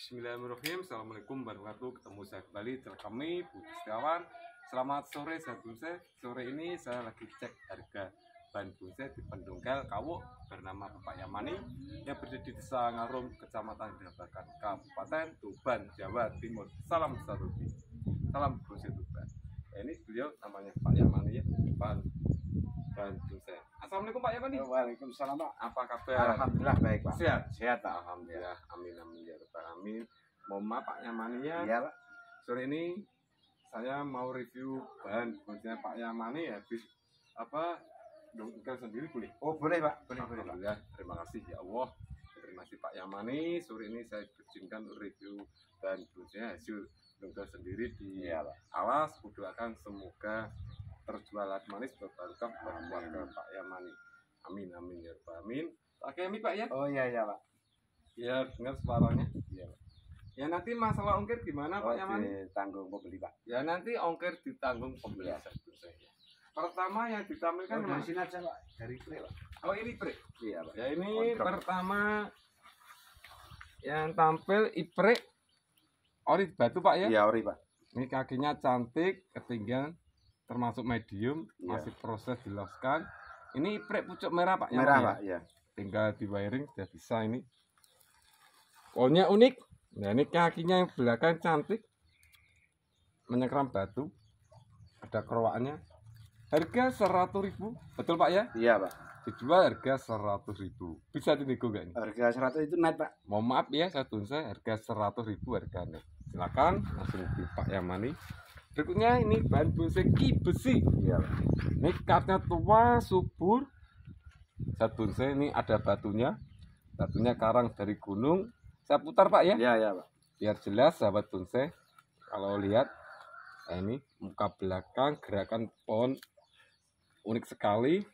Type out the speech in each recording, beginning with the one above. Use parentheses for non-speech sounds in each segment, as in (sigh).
Bismillahirrahmanirrahim. Assalamualaikum warahmatullahi wabarakatuh. Ketemu saya kembali kami Budi Setiawan. Selamat sore saya saya. Sore ini saya lagi cek harga bahan bonsai di Pendongkel kawu bernama Bapak Yamani yang berada di Desa Ngarum, Kecamatan Dinabakan, Kabupaten Tuban, Jawa Timur. Salam satu Salam bonsai Tuban. ini beliau namanya Pak Yamani ya, bahan bahan bonsai. Assalamualaikum Pak Yaman nih. Waalaikumsalam Pak. Apa kabar? Alhamdulillah baik Pak. Sehat? Sehat Pak. Alhamdulillah. Amin amin ya rabbal Amin. Mohon maaf Pak ya. Iya Pak. Sore ini saya mau review bahan kuncinya Pak Yamani ya. Bisa apa ikan sendiri boleh? Oh boleh Pak, boleh boleh Pak. Terima kasih ya Allah. Terima kasih Pak Yamani. Sore ini saya izinkan review bahan kuncinya hasil dokter sendiri di ya, Pak. alas. Kudoakan semoga terjualan manis berbarokah buat keluarga Pak Yamani. Amin amin ya Pak amin. Pak Yami Pak ya? Oh iya iya Pak. Ya dengar suaranya. Iya Pak. Ya nanti masalah ongkir gimana oh, Pak Yamani? Ditanggung pembeli Pak. Ya nanti ongkir ditanggung pembeli ya. saya. Pertama yang ditampilkan oh, sini aja Pak, dari pre Pak. Oh ini pre. Iya Pak. Ya ini Kontrol. pertama yang tampil Ipre ori batu Pak ya? Iya ori Pak. Ini kakinya cantik, ketinggian termasuk medium iya. masih proses diloskan ini prek pucuk merah pak merah ya? pak ya tinggal di wiring sudah bisa ini pohonnya unik nah ini kakinya yang belakang cantik menyekram batu ada kerowakannya harga ribu betul pak ya iya pak dijual harga ribu bisa dinego gak ini harga 100 itu net pak mohon maaf ya saya saya harga ribu harga net silakan langsung di Pak manis berikutnya ini bahan bonsai besi ya. ini kartnya tua subur zat bonsai ini ada batunya batunya karang dari gunung saya putar pak ya ya ya pak biar jelas sahabat bonsai kalau lihat nah ini muka belakang gerakan pohon unik sekali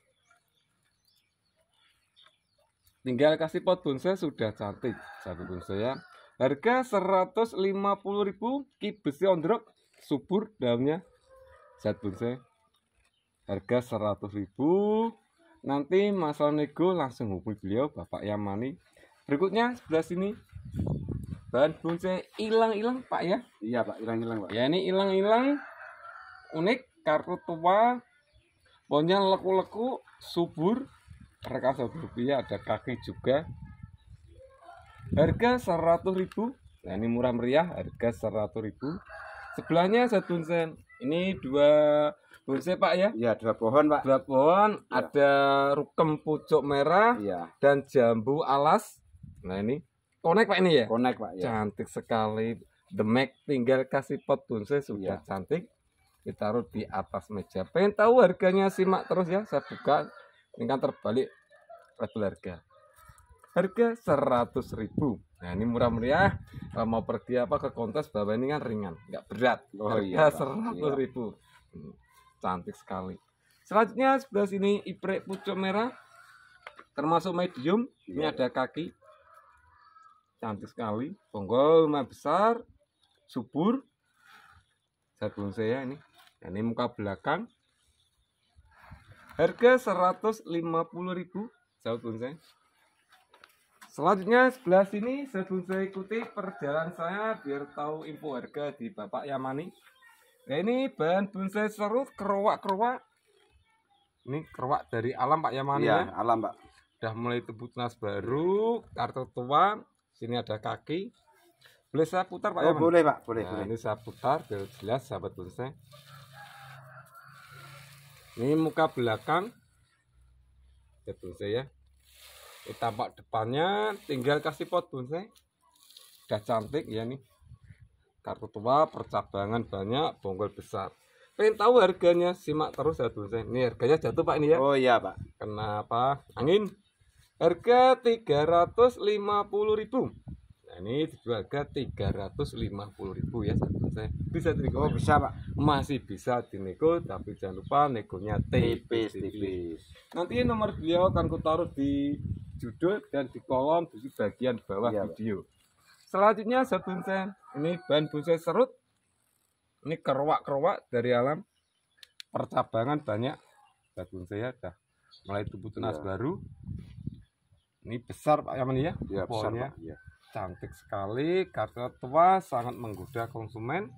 tinggal kasih pot bonsai sudah cantik sahabat bonsai ya harga 150.000 ki besi ondrok subur daunnya zat bonsai harga 100.000 nanti Mas Nego langsung hubungi beliau Bapak Yamani berikutnya sebelah sini bahan bonsai hilang-hilang Pak ya iya Pak hilang-hilang Pak ya ini hilang-hilang unik kartu tua pohonnya leku-leku subur rekan rupiah ada kaki juga harga 100.000 nah ini murah meriah harga 100.000 sebelahnya satu sen ini dua Bonsai Pak ya? Iya, dua pohon Pak. Dua pohon, ya. ada rukem pucuk merah ya. dan jambu alas. Nah ini konek Pak ini ya? Konek Pak ya. Cantik sekali. Demek tinggal kasih pot bonsai sudah ya. cantik. Ditaruh di atas meja. Pengen tahu harganya simak terus ya. Saya buka ini kan terbalik level harga. Harga seratus ribu. Nah ini murah meriah. Kalau mau pergi apa ke kontes bawa ini kan ringan, nggak berat. Oh Harga iya. Seratus iya. ribu. Hmm, cantik sekali. Selanjutnya sebelah sini iprek pucuk merah, termasuk medium. ini iya. ada kaki, cantik sekali. Bonggol lumayan besar, subur. Jagung saya ini. Dan ini muka belakang. Harga seratus lima puluh 150.000 pun saya. Selanjutnya sebelah sini sebelum saya ikuti perjalanan saya biar tahu info harga di Bapak Yamani. Nah ini bahan bonsai serut kerowak-kerowak. Ini kerowak dari alam Pak Yamani ya. ya. alam Pak. Sudah mulai tebut nas baru, kartu tua. Sini ada kaki. Boleh saya putar Pak oh, Yamani? Boleh Pak, boleh, nah, boleh. Ini saya putar biar jelas sahabat bonsai. Ini muka belakang. Ya bonsai ya tampak depannya tinggal kasih pot bonsai. Udah cantik ya nih. Kartu tua, percabangan banyak, bonggol besar. Pengen tahu harganya? Simak terus ya bonsai. Ini harganya jatuh Pak ini ya. Oh iya Pak. Kenapa? Angin. Harga 350.000. Nah, ini dijual harga ribu ya bonsai. Bisa dinego. Oh, bisa Pak. Masih bisa dinego tapi jangan lupa negonya tipis-tipis. Nanti nomor beliau akan kutaruh di judul dan di kolom di bagian bawah iya, video. Selanjutnya satu Ini bahan bonsai serut. Ini keruak-keruak dari alam. Percabangan banyak. Bagun saya dah mulai tumbuh tunas ya. baru. Ini besar Pak Yaman ya. ya Pohonnya besar, iya. cantik sekali, karena tua sangat menggoda konsumen.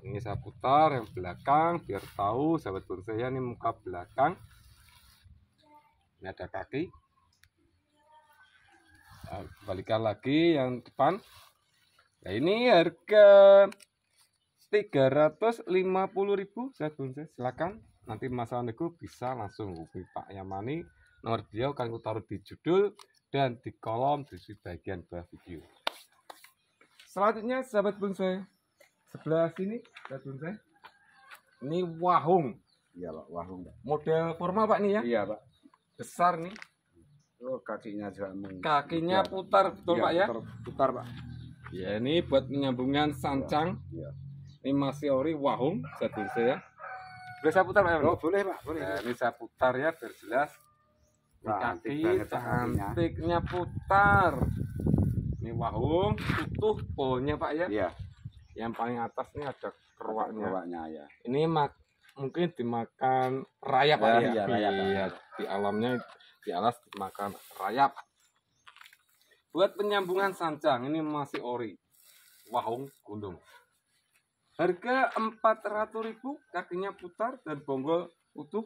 Ini saya putar yang belakang biar tahu sahabat bonsai ini muka belakang. Ini ada kaki, nah, balikan lagi yang depan nah ini harga 350.000 saya tunjuk silakan nanti masalah nego bisa langsung hubungi Pak Yamani nomor beliau akan aku taruh di judul dan di kolom di bagian bawah video selanjutnya sahabat bonsai sebelah sini sahabat bonsai ini wahung iya pak wahung model formal pak nih ya iya pak besar nih Oh, kakinya juga Kakinya iya. putar betul ya, Pak ya? Putar, putar Pak. Ya ini buat menyambungkan sancang. Ya, ya. Ini masih ori wahung jadi saya. Boleh saya putar Pak? Oh, boleh Pak, boleh. Ya, ini saya putar ya biar jelas. Kaki cantiknya putar. Ini wahung utuh pohonnya Pak ya? Iya. Yang paling atas ini ada keruaknya. Keruaknya ya. Ini mak mungkin dimakan rayap ya, Pak ya? ya? Iya, rayap. Iya, di alamnya di alas makan rayap. Buat penyambungan sancang ini masih ori. Wahung gundung. Harga 400.000, kakinya putar dan bonggol utuh.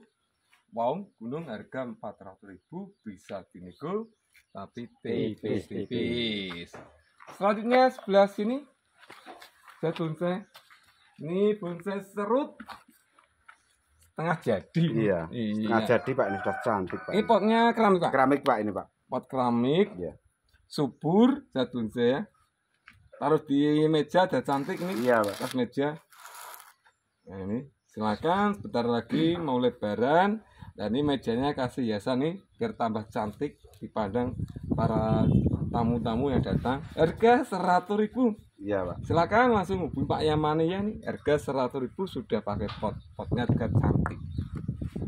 Wahung gundung harga 400.000 bisa dinego tapi tipis-tipis. Selanjutnya sebelah sini saya bonsai. Ini bonsai serut Setengah jadi. Iya. iya. Setengah jadi Pak ini sudah cantik Pak. Ini potnya keramik Pak. Keramik Pak ini Pak. Pot keramik. Iya. Subur jadulnya ya. Taruh di meja ada cantik ini. Iya Pak. Atas meja. Nah ini silakan sebentar lagi mau lebaran dan ini mejanya kasih hiasan nih biar tambah cantik dipandang para tamu-tamu yang datang harga 100 ribu Iya pak. Silakan langsung hubungi Pak Yamani ya nih. Harga seratus ribu sudah pakai pot, potnya juga cantik.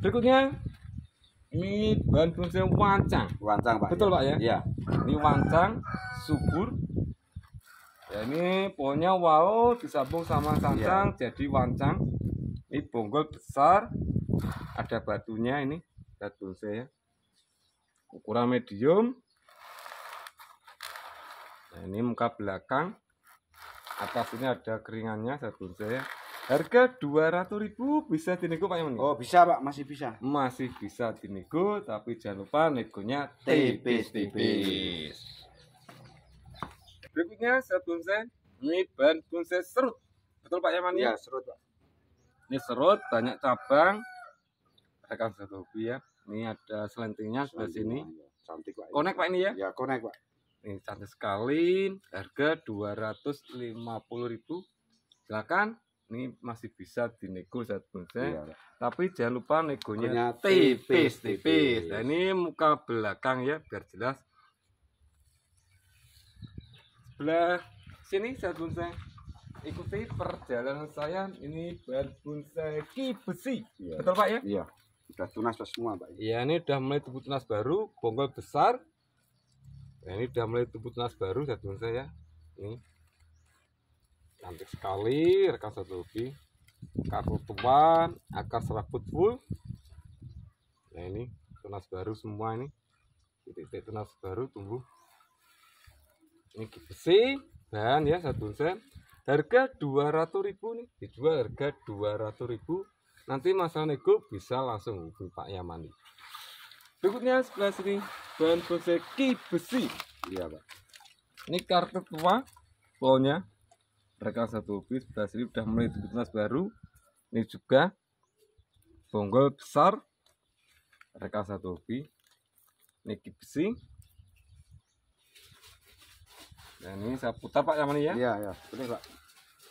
Berikutnya ini bahan bonsai wancang. Wancang pak. Betul ya. pak ya. Iya. Ini wancang subur. Ya ini pohonnya wow disambung sama sancang ya. jadi wancang. Ini bonggol besar. Ada batunya ini batu saya. Ukuran medium. Nah, ini muka belakang atas ini ada keringannya satu ya harga dua ratus ribu bisa dinego Pak Yaman oh bisa Pak masih bisa masih bisa dinego tapi jangan lupa negonya tipis-tipis berikutnya saya bonsai ini ban bonsai serut betul Pak Yaman ya, iya, serut Pak ini serut banyak cabang rekan satu hobi ya ini ada selentingnya sebelah sini iya. cantik Pak konek Pak ini ya ya konek Pak ini cantik sekali, harga 250.000. Silakan ini masih bisa dinego saat iya. tapi jangan lupa negonya tipis, tipis nah ini muka belakang ya biar jelas sebelah sini saat bonsai ikuti perjalanan saya ini bahan bonsai kibesi iya. betul pak ya iya Sudah tunas semua pak iya ini sudah mulai tumbuh tunas baru bonggol besar nah ini sudah mulai tumbuh tunas baru jadul saya ini cantik sekali rekan satu hobi kartu tuan akar serabut full nah ini tunas baru semua ini titik-titik tunas baru tumbuh ini besi dan ya satu saya. harga 200 ribu nih dijual harga 200 ribu nanti masalah nego bisa langsung hubungi Pak Yamani. Berikutnya sebelah sini bahan ki besi. Iya pak. Ini kartu tua polnya. Mereka satu hobi. sebelah sini sudah mulai tunas baru. Ini juga bonggol besar. Mereka satu hobi. Ini ki besi. Dan ini saya putar pak yang mana ya? Iya iya. Betul pak.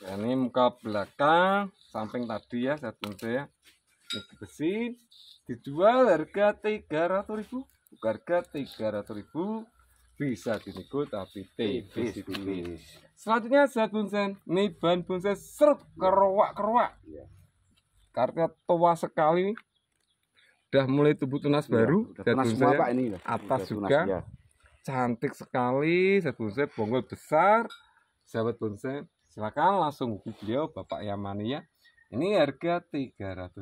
Dan ini muka belakang samping tadi ya saya tunjuk ya. Ini besi dijual harga ribu, harga ribu bisa dinego tapi tipis selanjutnya saya bunsen ini bahan bonsai seru keruak keruak ya. karena tua sekali ini, udah mulai tubuh tunas iya, ya, baru tunas semua, pak ini atas udah juga tunas, ya. cantik sekali saya bunsen bonggol besar sahabat bonsai silakan langsung hubungi beliau bapak Yamani ya ini harga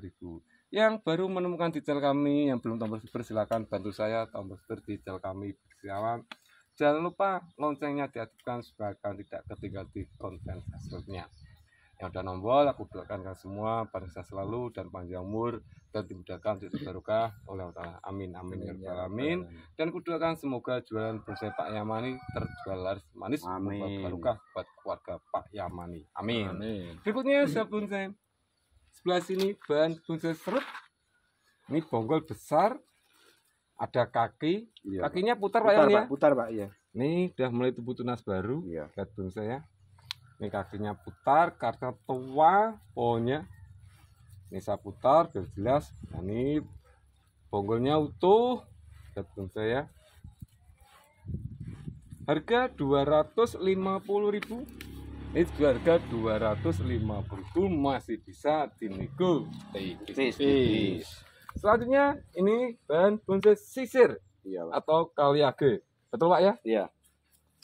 ribu. Yang baru menemukan detail kami, yang belum tombol subscribe silahkan bantu saya tombol subscribe detail kami bersama. Jangan lupa loncengnya diaktifkan supaya kalian tidak ketinggalan di konten selanjutnya. Yang udah nombol, aku doakan kalian semua berkah selalu dan panjang umur dan dimudahkan untuk barokah oleh Allah. Amin amin ya rabbal ya alamin. Dan doakan semoga jualan bonsai Pak Yamani terjual laris manis membuat barokah buat keluarga Pak Yamani. Amin. amin. Berikutnya saya sebelah sini bahan bungkus serut ini bonggol besar ada kaki iya, kakinya putar, putar pak ya putar pak iya ini udah mulai tumbuh tunas baru iya. lihat bonsai ya, ini kakinya putar karena tua pohonnya ini saya putar biar jelas nah, ini bonggolnya utuh lihat bonsai ya, harga ribu ini juga harga 250 masih bisa dinego tipis selanjutnya ini bahan bonsai sisir iya, pak. atau kaliage betul pak ya iya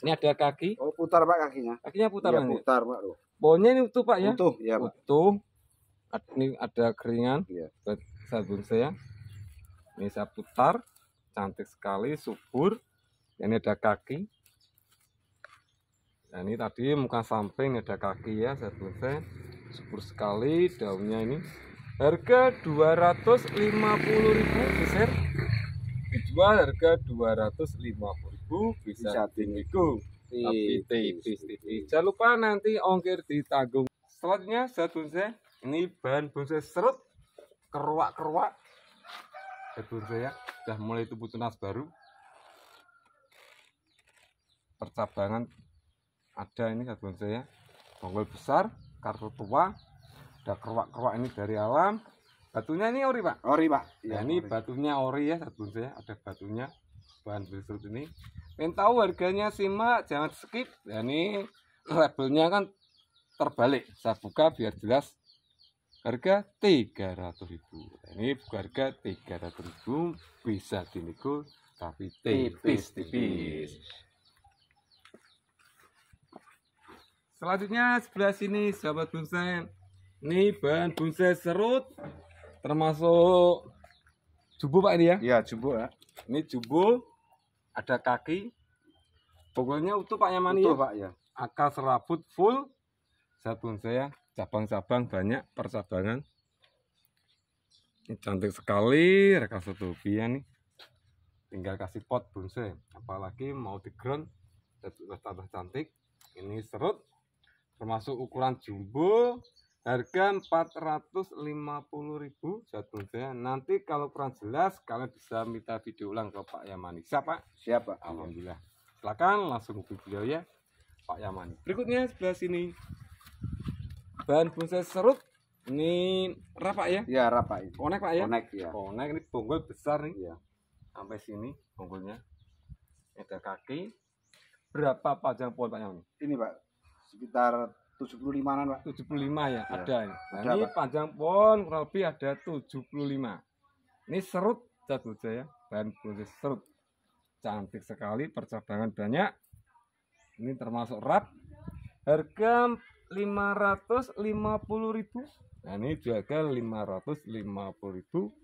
ini ada kaki oh putar pak kakinya kakinya putar iya, putar pak loh pohonnya ini utuh pak ya utuh ya pak. utuh ini ada keringan iya. bonsai ya ini saya putar cantik sekali subur ini ada kaki nah ini tadi muka samping ada kaki ya saya selesai subur sekali daunnya ini harga 250.000 besar. dijual harga 250.000 bisa, bisa tinggiku jangan lupa nanti ongkir ditanggung selanjutnya saya bonsai ini bahan bonsai serut keruak keruak saya bonsai ya sudah mulai tumbuh tunas baru percabangan ada ini karbon saya bonggol besar kartu tua ada kerwak-kerwak ini dari alam batunya ini ori pak ori pak ya, ya ini ori. batunya ori ya karbon saya ada batunya bahan besut ini ingin tahu harganya simak jangan skip ya ini labelnya kan terbalik saya buka biar jelas harga 300 ribu. Nah, ini harga harga ribu bisa dinikul tapi tipis-tipis Selanjutnya sebelah sini sahabat bonsai. Ini bahan bonsai serut termasuk jumbo Pak ini ya? Iya, jumbo ya. Ini jumbo ada kaki. Pokoknya utuh Pak Yamani utuh, ya? Pak ya. Akar serabut full. Sahabat bonsai ya. Cabang-cabang banyak percabangan. Ini cantik sekali rekan setopia nih. Tinggal kasih pot bonsai. Apalagi mau di ground. Tambah cantik. Ini serut termasuk ukuran jumbo harga 450.000 jadwalnya nanti kalau kurang jelas kalian bisa minta video ulang ke Pak Yamani siapa siapa Alhamdulillah silakan langsung ke beliau ya Pak Yamani berikutnya sebelah sini bahan bonsai serut ini rapak ya ya rapak ini konek Pak ya konek ya konek ini bonggol besar nih ya sampai sini bonggolnya ada kaki berapa panjang pohon Pak Yamani ini Pak sekitar 75-an Pak. 75 ya, ya. ada. Nah, ada ini Pak. panjang pohon kurang lebih ada 75. Ini serut cat ya, bahan proses serut. Cantik sekali, percabangan banyak. Ini termasuk rap. Harga 550.000. Nah, ini juga 550.000.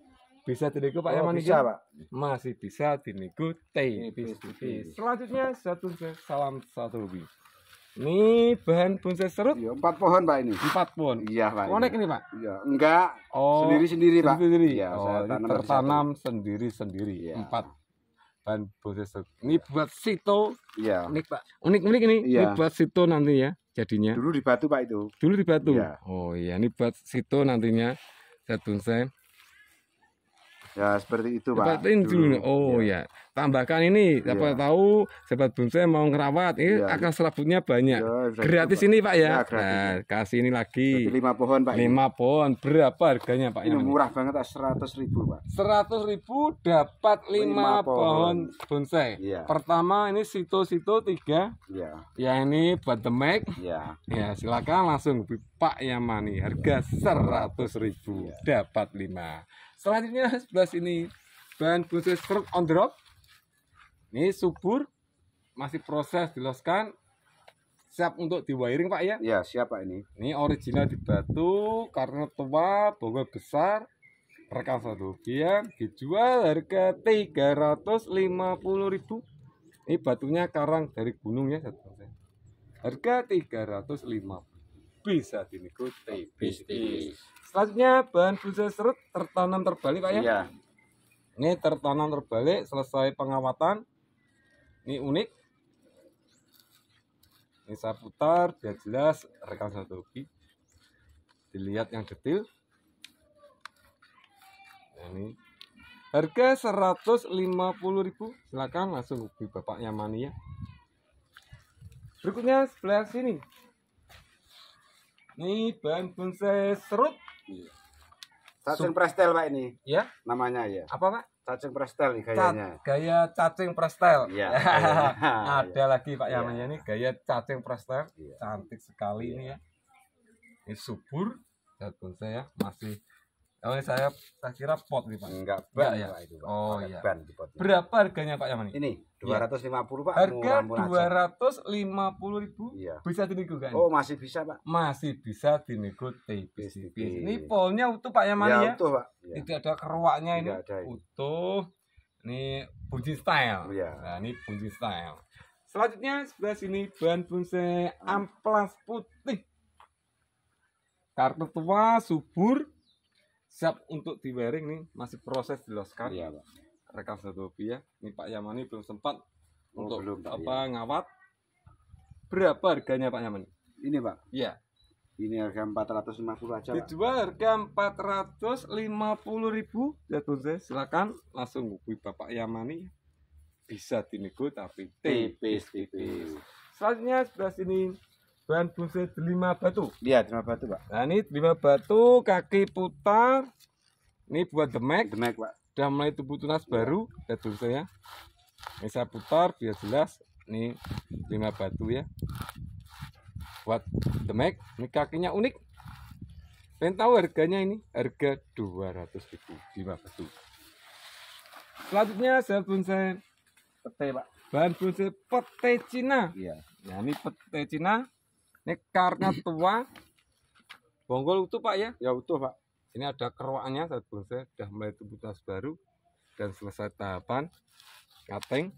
Bisa dinego Pak oh, Yaman bisa, Pak. Masih bisa dinego teh. Selanjutnya satu salam satu hobi. Ini bahan bonsai serut? Iya, empat pohon pak ini. Empat pohon. Iya pak. Konek iya. ini pak? Iya, enggak. Oh, sendiri sendiri pak. Sendiri. Iya, oh, saya tanam tertanam sendiri sendiri. Iya. Empat bahan bonsai serut. Ini iya. buat sito. Iya. Unik pak. Unik unik ini. Iya. Ini buat sito nanti ya jadinya. Dulu di batu pak itu. Dulu di batu. Iya. Oh iya, ini buat sito nantinya. Saya bonsai. Ya seperti itu Pak. Seperti itu. Oh ya. ya. Tambahkan ini ya. tahu sahabat bonsai mau ngerawat ini ya. akan serabutnya banyak. Ya, gratis itu, ini Pak ya. ya Nah, kasih ini lagi. Berarti lima pohon Pak. Lima ini. pohon berapa harganya Pak? Ini murah ini? banget seratus ribu Pak. Seratus ribu dapat lima, lima pohon. pohon bonsai. Ya. Pertama ini sito-sito tiga. Ya. Ya ini buat demek. Ya. Ya silakan langsung Pak Yamani harga seratus ribu ya. dapat lima selanjutnya sebelah ini bahan khusus truk on drop ini subur masih proses diloskan siap untuk di wiring pak ya? Ya siap pak ini. Ini original di Batu, karena tua, Bogor besar, rekan satu Dia dijual harga 350.000 Ini batunya karang dari gunung ya satu. Ya. Harga 350 bisa saat ini tipis, tipis. tipis. selanjutnya bahan busa serut tertanam terbalik pak ya iya. ini tertanam terbalik selesai pengawatan ini unik ini saya putar biar jelas rekan satu lagi dilihat yang detail nah, ini harga 150.000 silakan langsung hubungi bapaknya mania berikutnya sebelah sini ini ban bonsai serut. Iya. Cacing prestel Pak ini. Ya. Namanya ya. Apa Pak? Cacing prestel gayanya. Cat, gaya cacing prestel. Ya. (laughs) Ada ya. lagi Pak ya. namanya iya. ini gaya cacing prestel. Ya. Cantik sekali ya. ini ya. Iya. Ini subur. Lihat bonsai ya, masih Oh, saya tak kira pot nih, Pak. Enggak, ban ya? itu, Pak. Oh, iya. Ban di pot. Berapa harganya, Pak, Yaman? Ini 250, ya. Pak. Harga lima puluh ribu iya. Bisa dinego kan? Oh, masih bisa, Pak. Masih bisa dinego tipis. Ini polnya utuh, Pak Yaman iya, ya? Iya, utuh, Pak. Ya. Tidak ada keruaknya ini. Tidak Ada, ini. Utuh. Ini bunji style. Iya. Nah, ini bunji style. Selanjutnya sebelah sini bahan punse amplas putih. Kartu tua subur siap untuk di wearing nih masih proses di diloskan iya, Pak. rekam satu ya ini Pak Yamani belum sempat oh, untuk belum, Pak, apa iya. ngawat berapa harganya Pak Yamani ini Pak iya ini harga 450 aja dijual harga 450 ribu ya saya silakan langsung hubungi Bapak Yamani bisa dinego tapi tipis tipis selanjutnya sebelah sini ban buset lima batu iya lima batu pak nah ini lima batu kaki putar ini buat demek demek pak sudah mulai tubuh tunas iya. baru ya, dulu saya ini saya putar biar jelas ini lima batu ya buat demek ini kakinya unik pengen tahu harganya ini harga 200 ribu lima batu selanjutnya saya bonsai pete pak bahan bonsai pete Cina iya nah ini pete Cina ini karena tua bonggol utuh Pak ya? Ya utuh Pak. Ini ada keruaannya saat bonsai sudah mulai tumbuh tunas baru dan selesai tahapan cutting.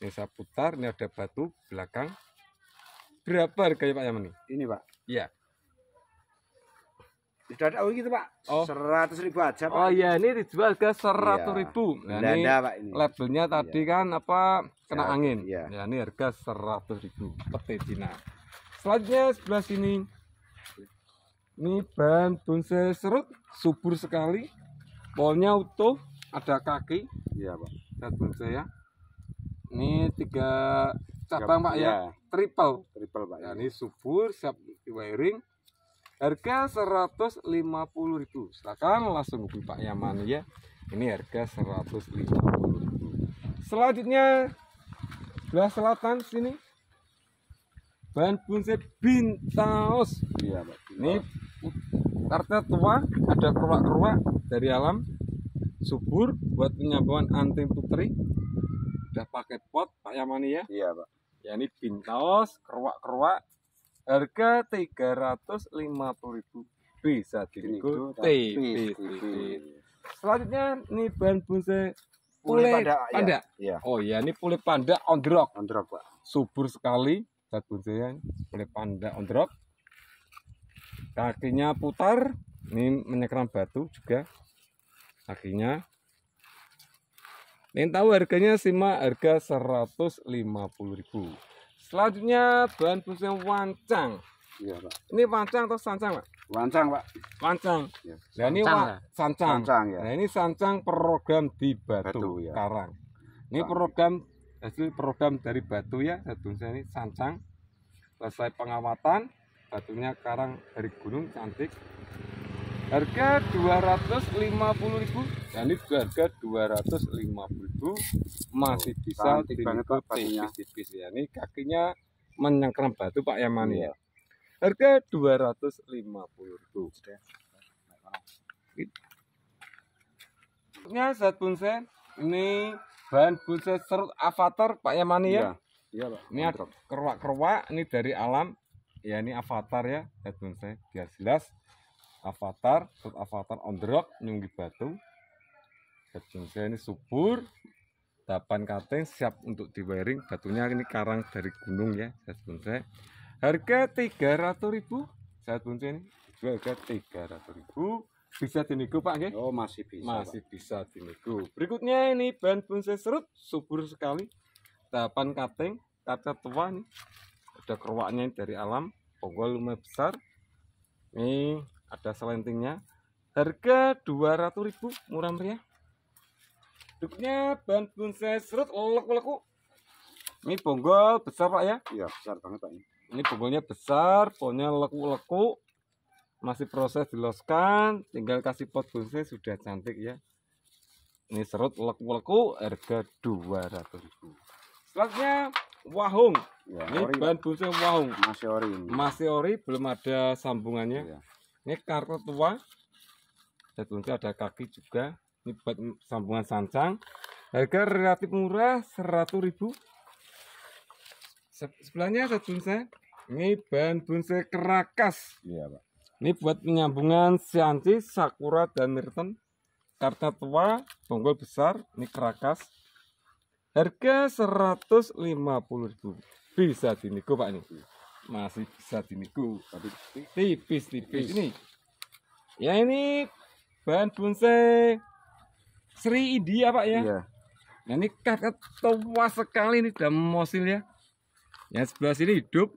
Ini saya putar, ini ada batu belakang. Berapa harganya Pak Yaman ini? Ini Pak. Iya. Sudah ada oh gitu Pak. Oh. Seratus ribu aja Pak. Oh iya, ini dijual ke seratus iya. ribu. Nah, Belanda, ini Pak, ini. labelnya tadi ya. kan apa kena ya, angin. Iya. Ya, ini harga seratus ribu. Peti Cina selanjutnya sebelah sini ini ban bonsai serut subur sekali polnya utuh ada kaki iya pak lihat bonsai ya ini tiga cabang pak ya, ya. triple triple pak ya. ya. ini subur siap di wiring harga 150.000 silahkan langsung hubungi Pak Yaman ya ini harga 150.000 selanjutnya sebelah selatan sini bahan bonsai bintaos, iya Pak ini karena tua ada keruak-keruak dari alam subur buat penyambungan anting putri udah pakai pot Pak Yamani ya iya Pak ya ini bintaos keruak-keruak harga tiga ratus lima puluh ribu bisa tiga ribu, selanjutnya ini bahan bonsai pule panda, panda. Ya. Iya. oh ya ini pule panda on the rock on the Pak subur sekali sabunnya oleh panda on drop kakinya putar ini menyekram batu juga kakinya yang tahu harganya simak harga 150.000 selanjutnya bahan busnya wancang iya, Pak. ini wancang atau sancang Pak? wancang Pak wancang ya. nah ini wancang. wa sancang. sancang ya. nah ini sancang program di batu, batu ya. karang ini program hasil program dari batu ya batu ini sancang selesai pengawatan batunya karang dari gunung cantik harga 250.000 dan ini harga 250.000 masih bisa diikuti tipis-tipis ya ini kakinya menyengkram batu Pak Yaman ya iya. harga 250.000 ini satu ini bahan busa serut avatar Pak Yamani ya. Iya, iya Pak. Ini ada keruak-keruak ini dari alam. Ya ini avatar ya, saya tunjuk biar jelas. Avatar, serut avatar on the rock nyunggi batu. tunjuk saya ini subur. Dapan kating siap untuk di wiring. Batunya ini karang dari gunung ya, lihat saya Harga 300.000 saya tunjuk ini. harga 300.000 bisa diniku Pak ya Oh, masih bisa. Masih Pak. bisa diniku. Berikutnya ini ban bonsai serut subur sekali. tapan kating, kaca tua nih. Ada keruaknya dari alam, bonggol lumayan besar. Ini ada selentingnya. Harga ribu murah meriah. Berikutnya ban bonsai serut leku lekuk Ini bonggol besar Pak ya? Iya, besar banget Pak. Ini bonggolnya besar, pokoknya leku-leku masih proses diloskan tinggal kasih pot bonsai sudah cantik ya ini serut leku-leku harga ribu selanjutnya wahung ya, ini ori, bahan bonsai wahung masih ori ini. masih ori belum ada sambungannya ya. ini kartu tua dan bonsai ada kaki juga ini buat sambungan sancang harga relatif murah ribu sebelahnya ada bonsai ini bahan bonsai kerakas iya pak ini buat penyambungan Sianti, Sakura, dan Mirton. Karta tua, bonggol besar, ini kerakas. Harga 150.000. Bisa diniku Pak ini. Masih bisa diniku, tapi tipis-tipis. Ini. Ya ini bahan bonsai Sri India Pak ya. Iya. Nah ini karta tua sekali ini dan mosil ya. Yang sebelah sini hidup.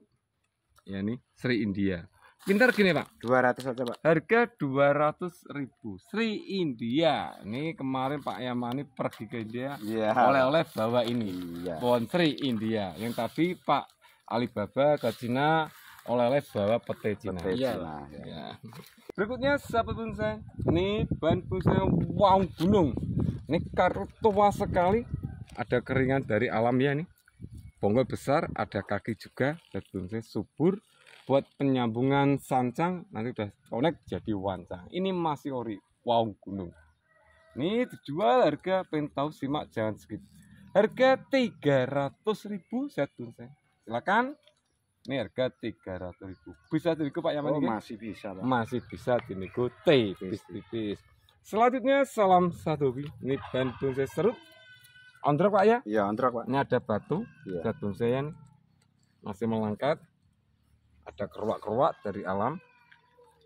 Ya ini Sri India. Pinter gini pak 200 aja pak Harga 200 ribu Sri India Ini kemarin Pak Yamani pergi ke India yeah. Oleh-oleh bawa ini yeah. Pohon Sri India Yang tadi Pak Alibaba ke Cina oleh-oleh bawa pete Cina. Pete iya. Cina. Ya. ya. Berikutnya sahabat bonsai, ini bahan bonsai wow gunung. Ini karut tua sekali, ada keringan dari alam ya nih. Bonggol besar, ada kaki juga, dan bonsai subur, buat penyambungan sancang nanti udah connect jadi wancang ini masih ori wow gunung ini dijual harga pengen tahu simak jangan skip harga 300.000 setun saya silakan ini harga 300.000 bisa ribu Pak Yaman oh, ini? masih bisa Pak. masih bisa diriku tipis-tipis selanjutnya salam satu ini bahan saya serut antrak Pak ya iya antrak Pak ini ada batu ya. saya saya masih melangkat ada keruak-keruak dari alam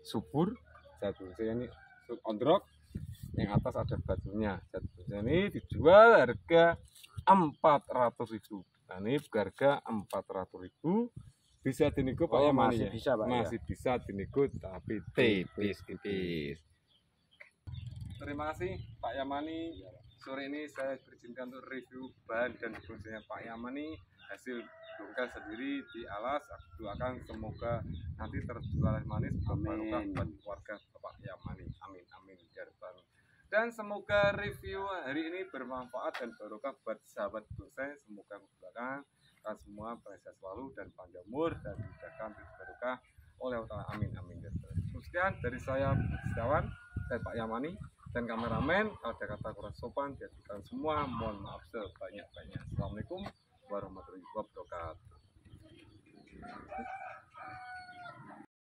subur jagung saya ini ondrok yang atas ada batunya jagung ini dijual harga 400.000 nah ini harga 400.000 bisa dinego oh, ya, ya? Pak ya masih ya? bisa Pak masih ya? bisa dinego tapi tipis-tipis terima kasih Pak Yamani sore ini saya berjinkan untuk review bahan dan fungsinya Pak Yamani hasil dongkel sendiri di alas aku doakan semoga nanti terjual manis barokah buat warga Bapak Yamani amin amin ya dan semoga review hari ini bermanfaat dan barokah buat sahabat dosen semoga keberkahan kita semua bersehat selalu dan panjang umur dan dijadikan barokah oleh Allah amin amin ya sekian dari saya Setiawan dan Pak Yamani dan kameramen ada kata kurang sopan jadikan semua mohon maaf sebanyak-banyak Assalamualaikum Guaroma, Grande Copo, é Tocado.